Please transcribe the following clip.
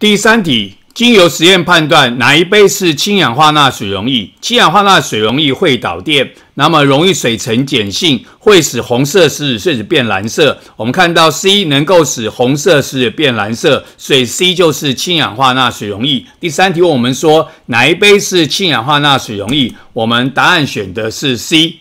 第三题，经由实验判断哪一杯是氢氧化钠水溶液？氢氧化钠水溶液会导电，那么溶液水呈碱性，会使红色石子碎纸变蓝色。我们看到 C 能够使红色石子变蓝色，所以 C 就是氢氧化钠水溶液。第三题，我们说哪一杯是氢氧化钠水溶液？我们答案选的是 C。